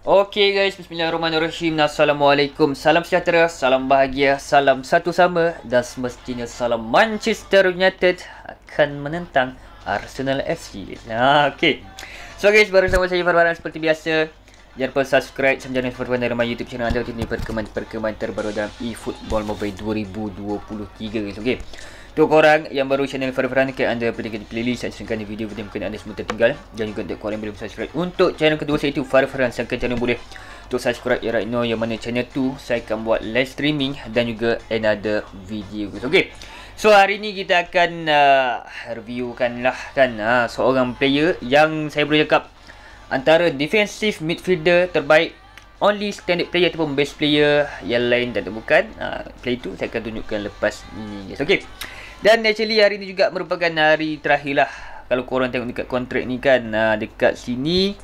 Okey guys, bismillahirrahmanirrahim. Assalamualaikum. Salam sejahtera, salam bahagia, salam satu sama dan semestinya salam Manchester United akan menentang Arsenal FC. Nah, okey. So guys, baru sama saya Farwan seperti biasa. Jangan lupa subscribe Sam Janus Perkembangan Rumah YouTube channel anda Untuk ini perkembangan terbaru dalam eFootball Mobile 2023 guys Okey. Untuk korang yang baru channel Farfaran ke anda pendekat playlist saya sediakan video video mungkin anda semua tertinggal dan juga untuk korang yang belum subscribe untuk channel kedua saya itu Farfaran sangka channel boleh untuk subscribe ya right now yang mana channel tu saya akan buat live streaming dan juga another video Okay, So hari ni kita akan uh, reviewkan lah kan uh, seorang player yang saya boleh cakap antara defensive midfielder terbaik only standard player ataupun best player yang lain dan bukan uh, ha, player tu saya akan tunjukkan lepas ni guys. Okey. Dan actually hari ni juga merupakan hari terakhir lah Kalau korang tengok dekat kontrak ni kan uh, Dekat sini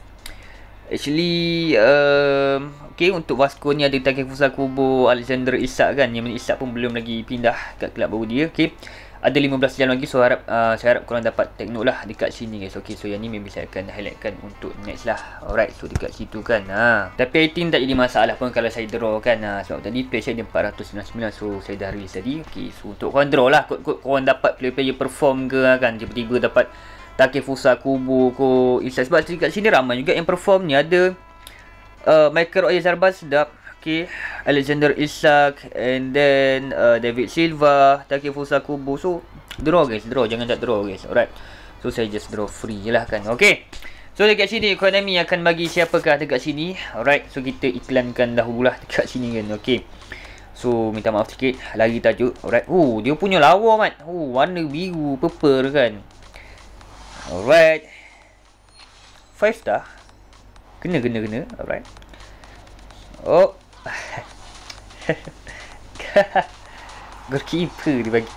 Actually um, Okay untuk Vasco ni ada Takifusa Kubo Alexander Isak kan Yang mana Isak pun belum lagi pindah kat kelab baru dia Okay ada 15 jam lagi so harap uh, saya harap korang dapat take note lah dekat sini guys okey so yang ni maybe saya akan highlightkan untuk next lah alright so dekat situ kan ha tapi i think tak jadi masalah pun kalau saya draw kan ha. sebab tadi play saya dia 499 so saya dah release tadi okey so untuk korang draw lah kot kot korang dapat player player perform ke ha, kan tiba-tiba dapat Takifusa Kubu ko Isai sebab dekat sini ramai juga yang perform ni ada uh, Michael Roy Zarbas dah Saki, Alexander Isak and then uh, David Silva, Takifusa kubu So, draw guys, draw. Jangan tak draw guys. Alright. So, saya just draw free je lah kan. Okay. So, dekat sini, Konami akan bagi siapakah dekat sini. Alright. So, kita iklankan dahululah dekat sini kan. Okay. So, minta maaf sikit. Lagi tajuk. Alright. Oh, dia punya lawa, Mat. Oh, warna biru, purple kan. Alright. Five star. Kena, kena, kena. Alright. Oh. goalkeeper dia bagi.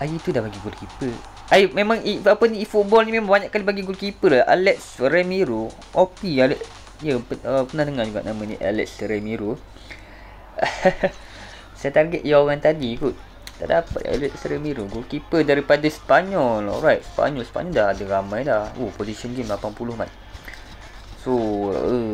Ayu tu dah bagi goalkeeper. Ayu memang e, apa ni e-football ni memang banyak kali bagi goalkeeper lah. Alex Ramiro. OP Alex. Ya yeah, uh, pernah dengar juga nama ni Alex Ramiro. Saya target ya orang tadi kot. Tak dapat Alex Ramiro. Goalkeeper daripada Spanyol. Alright. Spanyol. Spanyol dah ada ramai dah. Oh position game 80 man. So. Uh,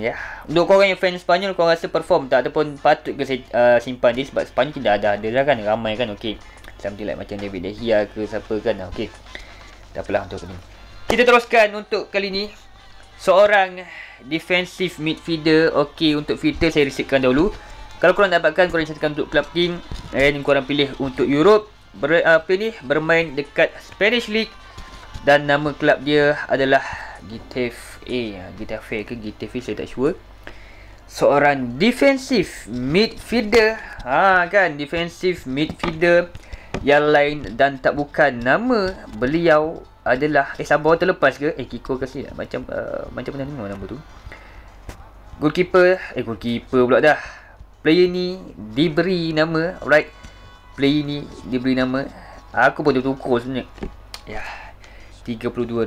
ya. Yeah. Untuk korang yang fans Spanyol, korang rasa perform tak ataupun patut ke uh, simpan dia sebab Spanyol tidak dah ada dah kan ramai kan okey. Sama like, macam David De Gea ke siapa kan okey. Tak apalah untuk ni. Kita teruskan untuk kali ni seorang defensive midfielder okey untuk filter saya risikkan dahulu. Kalau korang dapatkan korang sertakan untuk club king dan korang pilih untuk Europe ber, apa uh, ni bermain dekat Spanish league dan nama club dia adalah Getafe A Gita Fair ke Gita Fair saya tak sure Seorang defensive midfielder ha, kan defensive midfielder Yang lain dan tak bukan nama beliau adalah Eh Sabah lepas ke? Eh Kiko kasi macam uh, macam mana tengok nama tu Goalkeeper Eh goalkeeper pula dah Player ni diberi nama Right Player ni diberi nama Aku pun dia tukar sebenarnya Ya yeah. 32,000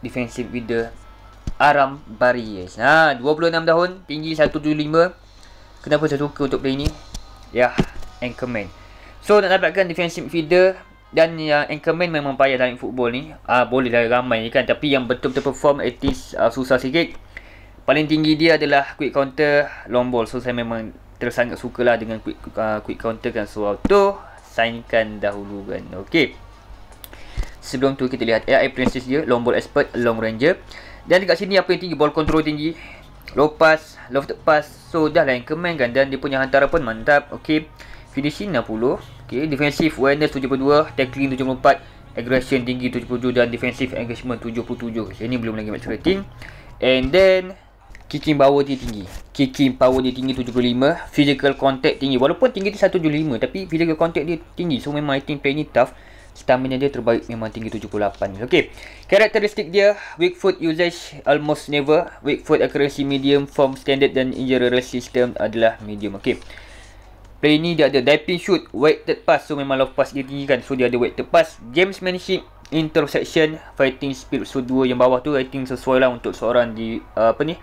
Defensive midfielder Aram Baries ha, 26 tahun Tinggi 175 Kenapa saya suka untuk player ni Ya yeah, Anchorman So nak dapatkan defensive midfielder Dan yang uh, Anchorman memang payah dalam football ni Ah uh, Boleh dah ramai ni kan Tapi yang betul-betul perform at least uh, susah sikit Paling tinggi dia adalah quick counter long ball So saya memang tersangat suka lah dengan quick, uh, quick counter kan So auto Signkan dahulu kan Okay Sebelum tu kita lihat AI princess dia lombol expert, long ranger dan dekat sini apa yang tinggi Ball control tinggi Low pass Lofted pass So dah lah yang kemen kan Dan dia punya hantara pun mantap Okay Finishing 60 Okay Defensive awareness 72 Tackling 74 Aggression tinggi 77 Dan defensive engagement 77 Ini belum lagi match rating And then Kicking power dia tinggi Kicking power dia tinggi 75 Physical contact tinggi Walaupun tinggi dia 175 Tapi physical contact dia tinggi So memang I think play ni tough stamina dia terbaik memang tinggi 78 Okay, karakteristik dia weak foot usage almost never weak foot accuracy medium form standard dan injury system adalah medium Okay, Play ni dia ada diving shoot, weight weighted pass. So memang low pass dia tinggi kan. So dia ada weight weighted pass. James Gamesmanship, interception, fighting speed. So dua yang bawah tu rating sesuai lah untuk seorang di uh, apa ni?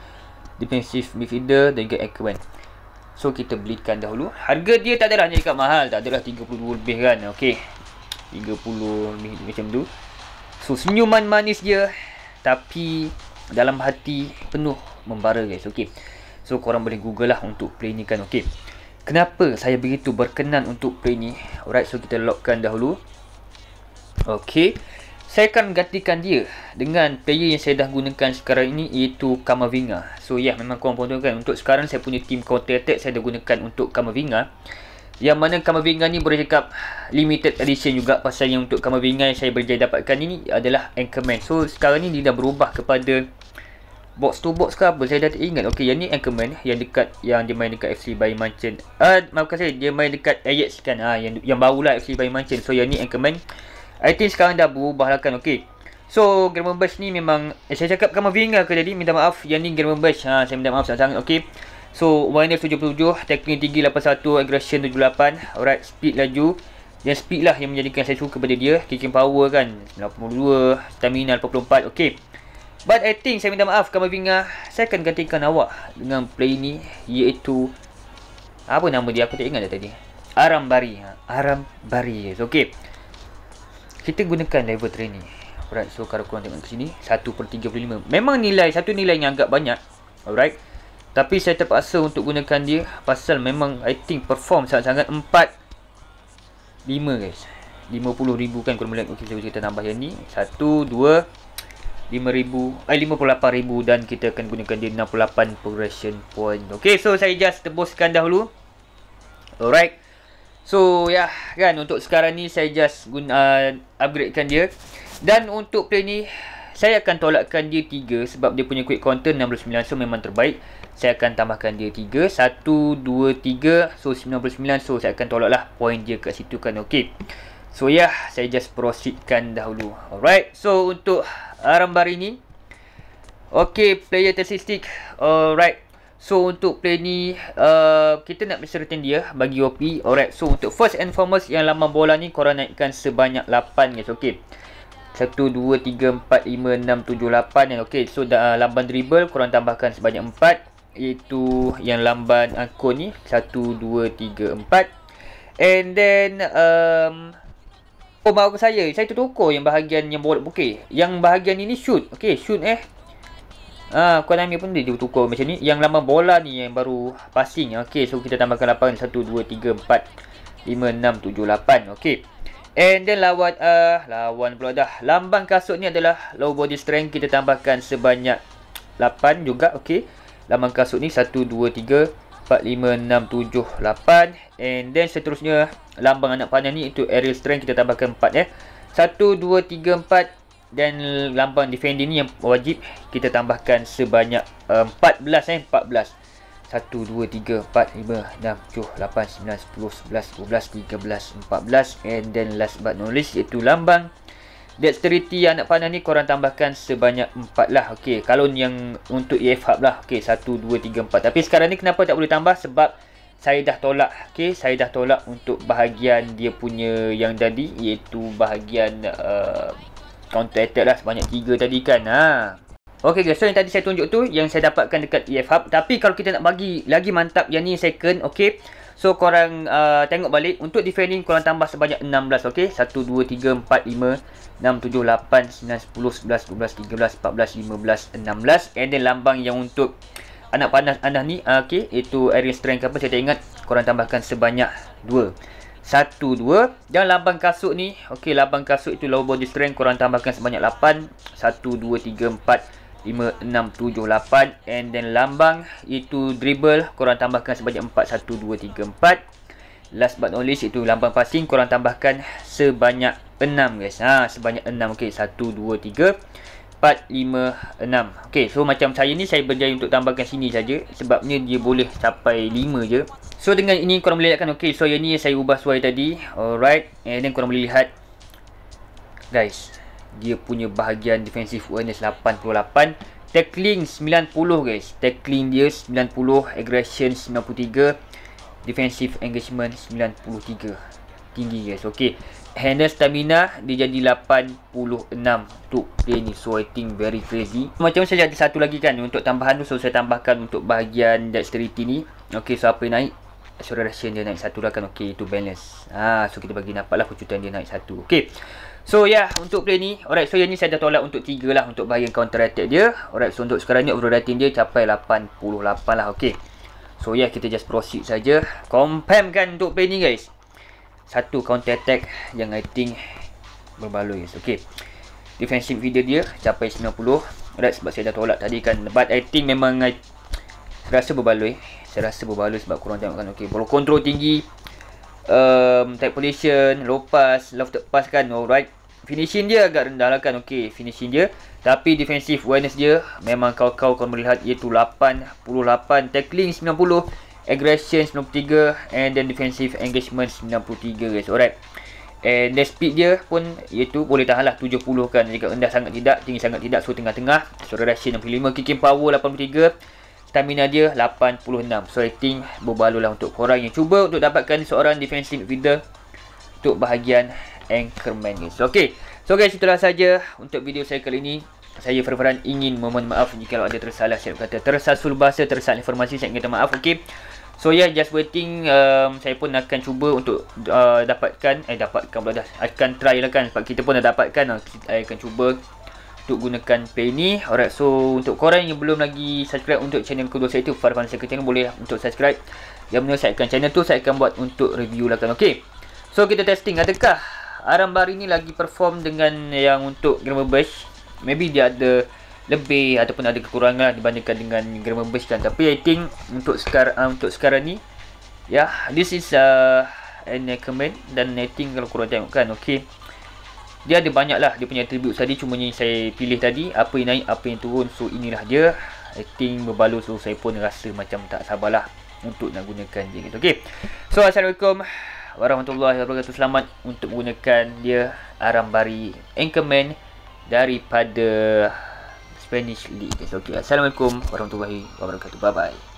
Defensive midfielder dan juga equipment. So kita belikan dahulu. Harga dia tak adalah jadi mahal. Tak adalah 32 lebih kan. Okay. 30 macam tu so senyuman manis dia tapi dalam hati penuh membara guys okey so korang boleh google lah untuk play ni kan okey kenapa saya begitu berkenan untuk play ni alright so kita lockkan dahulu okey saya akan gantikan dia dengan player yang saya dah gunakan sekarang ini iaitu Kamavinga. So yeah, memang korang pun tahu kan untuk sekarang saya punya team counter attack saya dah gunakan untuk Kamavinga. Yang mana Kamavinga ni boleh cakap limited edition juga pasal yang untuk Kamavinga yang saya berjaya dapatkan ini adalah Anchorman. So sekarang ni dia dah berubah kepada box to box ke apa saya dah ingat. Okey yang ni Anchorman yang dekat yang dia main dekat FC Bayern Munchen. uh, ah, maafkan saya dia main dekat Ajax kan. Ah ha, yang yang barulah FC Bayern Munchen. So yang ni Anchorman. I think sekarang dah berubah lah kan. Okay. So Gremlin Bash ni memang eh, saya cakap Kamavinga ke tadi minta maaf yang ni Gremlin Bash. Ha saya minta maaf sangat-sangat. Okey. So, Wainer 77, tackling 381, aggression 78, alright, speed laju. Dan speed lah yang menjadikan saya suka pada dia. Kicking power kan, 82, stamina 84, okay. But I think saya minta maaf kepada Vinga, saya akan gantikan awak dengan play ni iaitu apa nama dia aku tak ingat dah tadi. Aram Bari. Ha, Aram Bari. Yes. Okay. Kita gunakan level training. Alright, so kalau korang tengok kat sini, 1 35. Memang nilai, satu nilai yang agak banyak. Alright. Tapi saya terpaksa untuk gunakan dia Pasal memang I think perform sangat-sangat 4 5 guys ribu kan Kalau boleh okay, Kita tambah yang ni 1, 2 5,000 Eh ribu Dan kita akan gunakan dia 68 progression point Okay so saya just tebuskan dahulu Alright So ya yeah, kan untuk sekarang ni Saya just guna uh, upgradekan dia Dan untuk play ni Saya akan tolakkan dia 3 Sebab dia punya quick counter 69 So memang terbaik saya akan tambahkan dia 3 1 2 3 so 99 so saya akan tolaklah point dia kat situ kan okay so yeah saya just proceedkan dahulu alright so untuk arang bar ini okay player statistic alright So untuk play ni uh, kita nak certain dia bagi OP. Alright. So untuk first and foremost yang lama bola ni korang naikkan sebanyak 8 guys. okay 1 2 3 4 5 6 7 8 ya. Okey. So uh, lamban dribble korang tambahkan sebanyak 4 iaitu yang lamban angkun ni 1 2 3 4 and then um oh bawa saya saya tu toko yang bahagian yang bawa okey yang bahagian ini shoot okey shoot eh Ah, ha, kau nama pun dia dia tukar macam ni. Yang lama bola ni yang baru passing. Okey, so kita tambahkan lapangan 1 2 3 4 5 6 7 8. Okey. And then lawan ah uh, lawan pula dah. Lambang kasut ni adalah low body strength kita tambahkan sebanyak 8 juga. Okey laman kasut ni 1 2 3 4 5 6 7 8 and then seterusnya lambang anak panah ni untuk aerial strength kita tambahkan 4 eh 1 2 3 4 dan lambang defending ni yang wajib kita tambahkan sebanyak uh, 14 eh 14 1, 2, 3, 4, 5, 6, 7, 8, 9, 10, 11, 12, 13, 14 And then last but not least iaitu lambang Dexterity yang anak panah ni korang tambahkan sebanyak 4 lah okay. kalau yang untuk EF Hub lah okay 1, 2, 3, 4 Tapi sekarang ni kenapa tak boleh tambah? Sebab saya dah tolak okay. saya dah tolak untuk bahagian dia punya yang tadi Iaitu bahagian uh, counter lah sebanyak 3 tadi kan ha. okay guys, so yang tadi saya tunjuk tu Yang saya dapatkan dekat EF Hub Tapi kalau kita nak bagi lagi mantap yang ni second okay. So korang uh, tengok balik Untuk defending korang tambah sebanyak 16 okay? 1, 2, 3, 4, 5, 6, 7, 8, 9, 10, 11, 12, 13, 14, 15, 16 And then lambang yang untuk anak panas anda ni uh, okay? Itu area strength apa saya tak ingat Korang tambahkan sebanyak 2 satu, dua Dan lambang kasut ni Okey, lambang kasut itu low body strength Korang tambahkan sebanyak lapan Satu, dua, tiga, empat 5, 6, 7, 8 And then lambang Itu dribble Korang tambahkan sebanyak 4, 1, 2, 3, 4 Last but not least Itu lambang passing Korang tambahkan sebanyak 6 guys ha, Sebanyak 6 Okay 1, 2, 3 4, 5, 6 Okay so macam saya ni Saya berjaya untuk tambahkan sini saja Sebabnya dia boleh sampai 5 je So dengan ini korang boleh lihatkan Okay suai so, ni saya ubah suai tadi Alright And then korang boleh lihat Guys dia punya bahagian defensive awareness 88 tackling 90 guys tackling dia 90 aggression 93 defensive engagement 93 tinggi guys okey handle stamina dia jadi 86 untuk play ni so I think very crazy macam saya ada satu lagi kan untuk tambahan tu so saya tambahkan untuk bahagian dexterity ni okey so apa yang naik suara rahsia dia naik satu lah kan okey itu balance ah so kita bagi lah, kejutan dia naik satu okay. so yeah untuk play ni alright so yang ni saya dah tolak untuk tiga lah untuk bahagian counter attack dia alright so untuk sekarang ni overall rating dia capai 88 lah okay. so yeah kita just proceed saja confirm kan untuk play ni guys satu counter attack yang I think berbaloi guys okey defensive video dia capai 90 alright sebab saya dah tolak tadi kan but I think memang I rasa berbaloi saya rasa berbaloi sebab korang kan? okey. Ball control tinggi. Um, tight position, low pass, left pass kan. Alright. Finishing dia agak rendah lah kan. Okey, finishing dia. Tapi defensive awareness dia memang kau-kau kau melihat ia iaitu 88, tackling 90, aggression 93 and then defensive engagement 93 guys. Alright. And the speed dia pun iaitu boleh tahan lah 70 kan. Jika rendah sangat tidak, tinggi sangat tidak. So tengah-tengah. Acceleration 65, kicking power 83 stamina dia 86 so I think lah untuk korang yang cuba untuk dapatkan seorang defensive midfielder untuk bahagian anchorman ni so ok so guys itulah saja untuk video saya kali ini saya Farfaran ingin memohon maaf jika ada tersalah saya kata tersasul bahasa tersalah informasi saya minta maaf ok So yeah, just waiting um, Saya pun akan cuba untuk uh, dapatkan Eh, dapatkan pula dah Akan try lah kan Sebab kita pun dah dapatkan Saya uh, akan cuba untuk gunakan pay ni alright so untuk korang yang belum lagi subscribe untuk channel kedua saya tu Farfan Second Channel boleh untuk subscribe yang mana saya akan channel tu saya akan buat untuk review lah kan ok so kita testing adakah Aram Bari ni lagi perform dengan yang untuk Grammar Burst maybe dia ada lebih ataupun ada kekurangan dibandingkan dengan Grammar Burst kan tapi I think untuk sekarang, ah, untuk sekarang ni ya yeah, this is uh, an recommend dan netting kalau korang tengok kan okay dia ada banyak lah dia punya attribute tadi cuma yang saya pilih tadi apa yang naik apa yang turun so inilah dia think berbalut so saya pun rasa macam tak sabarlah untuk nak gunakan dia gitu okay. so assalamualaikum warahmatullahi wabarakatuh selamat untuk menggunakan dia arambari anchorman daripada Spanish League okay. assalamualaikum warahmatullahi wabarakatuh bye bye